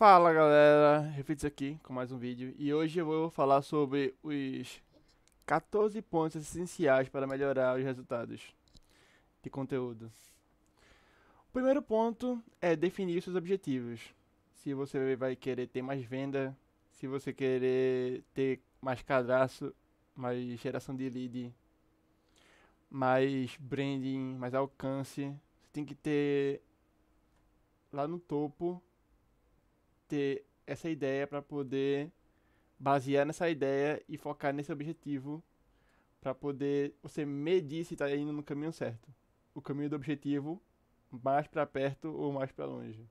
Fala galera, Reflits aqui com mais um vídeo e hoje eu vou falar sobre os 14 pontos essenciais para melhorar os resultados de conteúdo. O primeiro ponto é definir seus objetivos. Se você vai querer ter mais venda, se você querer ter mais cadastro, mais geração de lead, mais branding, mais alcance, você tem que ter lá no topo ter essa ideia para poder basear nessa ideia e focar nesse objetivo para poder você medir se está indo no caminho certo. O caminho do objetivo mais para perto ou mais para longe.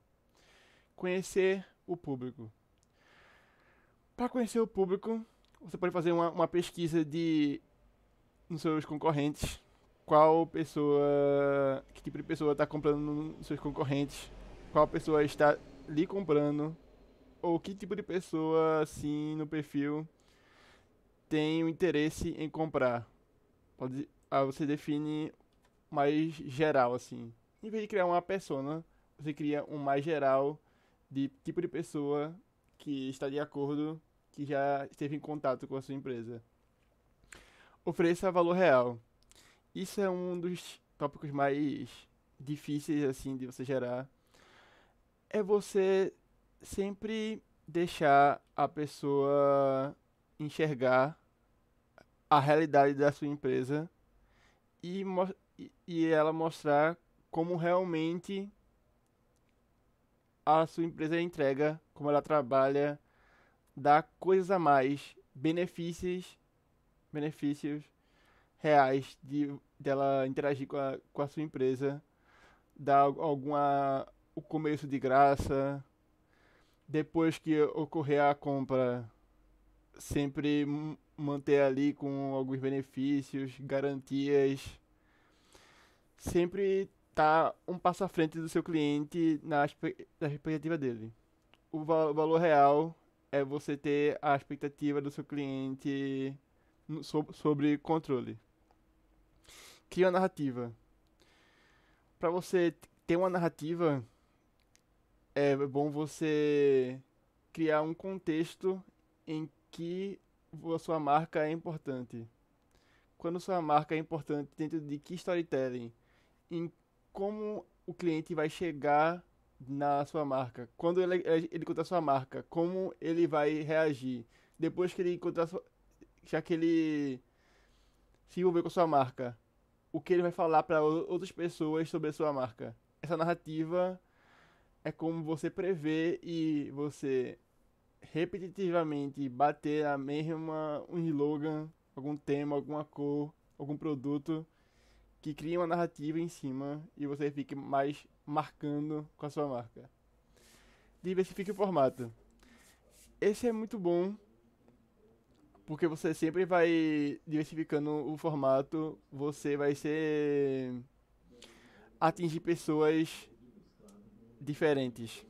Conhecer o público. Para conhecer o público, você pode fazer uma, uma pesquisa de nos seus concorrentes, qual pessoa, que tipo de pessoa está comprando nos seus concorrentes, qual pessoa está lhe comprando, ou que tipo de pessoa, assim, no perfil tem o interesse em comprar? Pode, ah, você define mais geral, assim. Em vez de criar uma persona, você cria um mais geral de tipo de pessoa que está de acordo, que já esteve em contato com a sua empresa. Ofereça valor real. Isso é um dos tópicos mais difíceis assim de você gerar. É você sempre deixar a pessoa enxergar a realidade da sua empresa e, e ela mostrar como realmente a sua empresa entrega, como ela trabalha, dá coisas a mais, benefícios, benefícios reais de dela interagir com a, com a sua empresa, dá alguma o começo de graça, depois que ocorrer a compra, sempre manter ali com alguns benefícios, garantias. Sempre tá um passo à frente do seu cliente na, na expectativa dele. O val valor real é você ter a expectativa do seu cliente no, so sobre controle. Cria uma narrativa. Para você ter uma narrativa, é bom você criar um contexto em que a sua marca é importante. Quando sua marca é importante dentro de que storytelling? Em como o cliente vai chegar na sua marca? Quando ele, é, ele contar sua marca, como ele vai reagir? Depois que ele encontrar sua, já que ele se envolver com sua marca, o que ele vai falar para outras pessoas sobre a sua marca? Essa narrativa é como você prever e você repetitivamente bater a mesma um slogan, algum tema, alguma cor, algum produto que cria uma narrativa em cima e você fique mais marcando com a sua marca. Diversifique o formato. Esse é muito bom porque você sempre vai diversificando o formato, você vai ser atingir pessoas diferentes.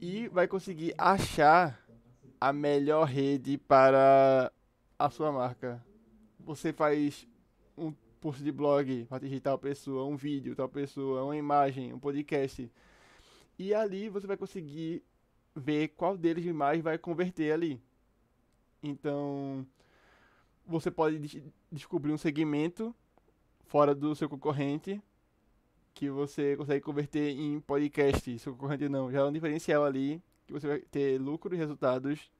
E vai conseguir achar a melhor rede para a sua marca. Você faz um post de blog para atingir tal pessoa, um vídeo, tal pessoa, uma imagem, um podcast. E ali você vai conseguir ver qual deles mais vai converter ali. Então, você pode des descobrir um segmento fora do seu concorrente que você consegue converter em podcast, isso concorrente é não. Já é um diferencial ali, que você vai ter lucro e resultados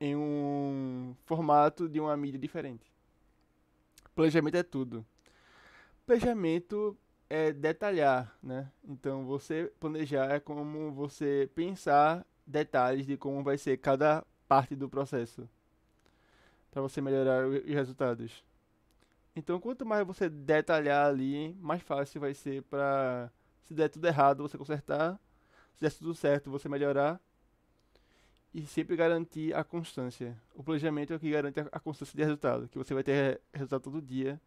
em um formato de uma mídia diferente. Planejamento é tudo. Planejamento é detalhar, né? Então você planejar é como você pensar detalhes de como vai ser cada parte do processo para você melhorar os resultados. Então, quanto mais você detalhar ali, mais fácil vai ser para se der tudo errado, você consertar, se der tudo certo, você melhorar. E sempre garantir a constância. O planejamento é o que garante a constância de resultado, que você vai ter resultado todo dia.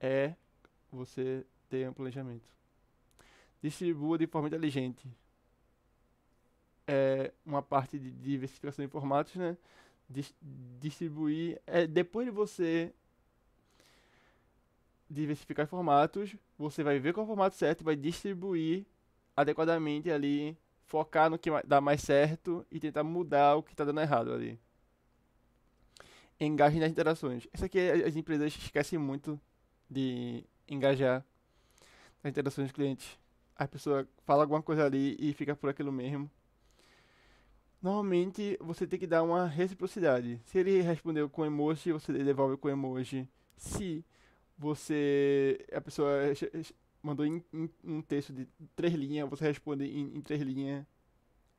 É você ter um planejamento. Distribua de forma inteligente. É uma parte de diversificação de formatos, né? distribuir. É, depois de você diversificar formatos, você vai ver qual é o formato certo, vai distribuir adequadamente ali, focar no que dá mais certo e tentar mudar o que está dando errado ali. Engajem nas interações. Isso aqui as empresas esquecem muito de engajar nas interações dos clientes. A pessoa fala alguma coisa ali e fica por aquilo mesmo. Normalmente você tem que dar uma reciprocidade. Se ele respondeu com emoji, você devolve com emoji. Se você. A pessoa mandou em, em, um texto de três linhas, você responde em, em três linhas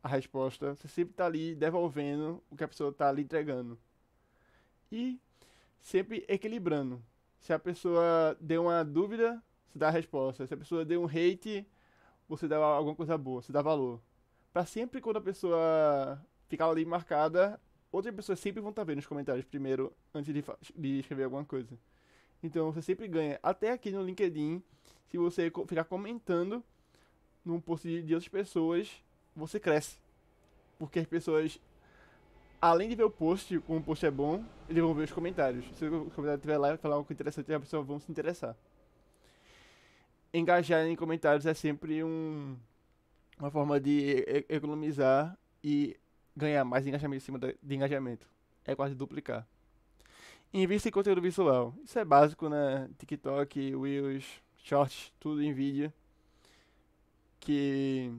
a resposta. Você sempre está ali devolvendo o que a pessoa está ali entregando. E sempre equilibrando. Se a pessoa deu uma dúvida, você dá a resposta. Se a pessoa deu um hate, você dá alguma coisa boa, você dá valor. Para sempre quando a pessoa ficar ali marcada, outras pessoas sempre vão estar tá vendo os comentários primeiro, antes de, de escrever alguma coisa. Então você sempre ganha. Até aqui no LinkedIn, se você ficar comentando num post de outras pessoas, você cresce. Porque as pessoas, além de ver o post, como o post é bom, eles vão ver os comentários. Se o comentário estiver lá e falar algo interessante, as pessoas vão se interessar. Engajar em comentários é sempre um, uma forma de economizar e ganhar mais engajamento em cima de engajamento. É quase duplicar. Invista em conteúdo visual. Isso é básico, né? TikTok, Wheels, Shorts, tudo em vídeo. Que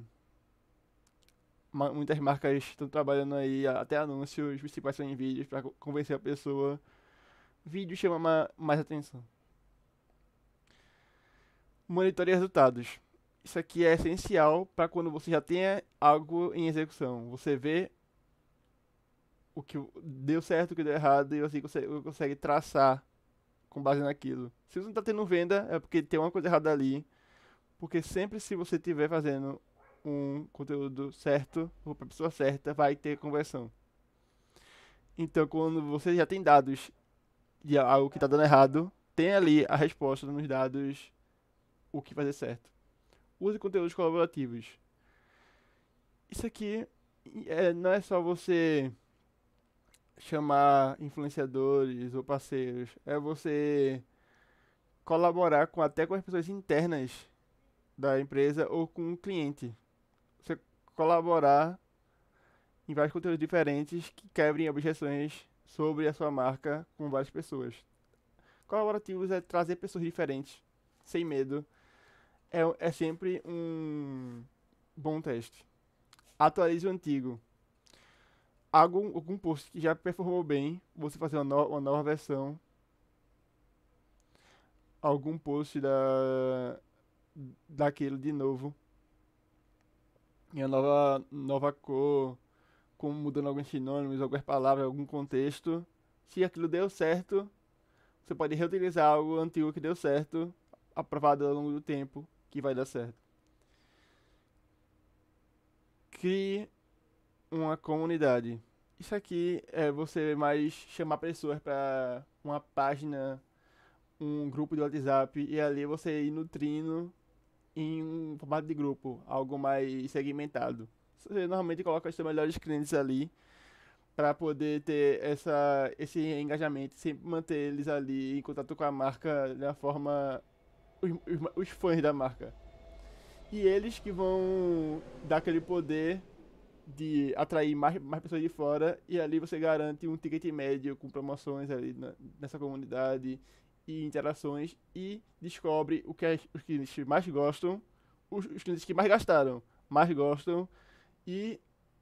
muitas marcas estão trabalhando aí até anúncios principais em vídeos para convencer a pessoa. Vídeo chama mais atenção. Monitore resultados. Isso aqui é essencial para quando você já tenha algo em execução. Você vê o que deu certo, o que deu errado, e você consegue, consegue traçar com base naquilo. Se você não está tendo venda, é porque tem uma coisa errada ali. Porque sempre se você estiver fazendo um conteúdo certo, ou para a pessoa certa, vai ter conversão. Então, quando você já tem dados de algo que está dando errado, tem ali a resposta nos dados o que fazer certo. Use conteúdos colaborativos. Isso aqui é, não é só você chamar influenciadores ou parceiros, é você colaborar com até com as pessoas internas da empresa ou com o cliente. Você colaborar em vários conteúdos diferentes que quebrem objeções sobre a sua marca com várias pessoas. Colaborativos é trazer pessoas diferentes, sem medo. É, é sempre um bom teste. Atualize o antigo algum, algum post que já performou bem, você fazer uma, no, uma nova versão. Algum post da, daquele de novo. E a nova, nova cor, com, mudando alguns sinônimos, algumas palavras, algum contexto. Se aquilo deu certo, você pode reutilizar algo antigo que deu certo, aprovado ao longo do tempo, que vai dar certo. Crie uma comunidade. Isso aqui é você mais chamar pessoas para uma página, um grupo de WhatsApp e ali você ir nutrindo em um formato de grupo, algo mais segmentado. Você normalmente coloca os seus melhores clientes ali para poder ter essa, esse engajamento, sempre manter eles ali em contato com a marca da forma. Os, os, os fãs da marca. E eles que vão dar aquele poder de atrair mais, mais pessoas de fora e ali você garante um ticket médio com promoções ali na, nessa comunidade e interações e descobre o que é, os clientes mais gostam, os, os clientes que mais gastaram, mais gostam e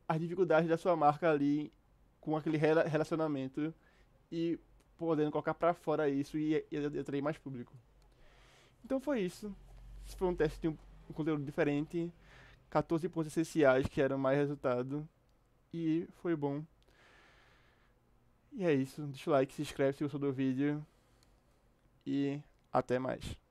as dificuldades da sua marca ali com aquele rela, relacionamento e podendo colocar para fora isso e, e, e atrair mais público. Então foi isso. Esse foi um teste de um, um conteúdo diferente 14 pontos essenciais, que era mais resultado. E foi bom. E é isso. Deixa o like, se inscreve se gostou do vídeo. E até mais.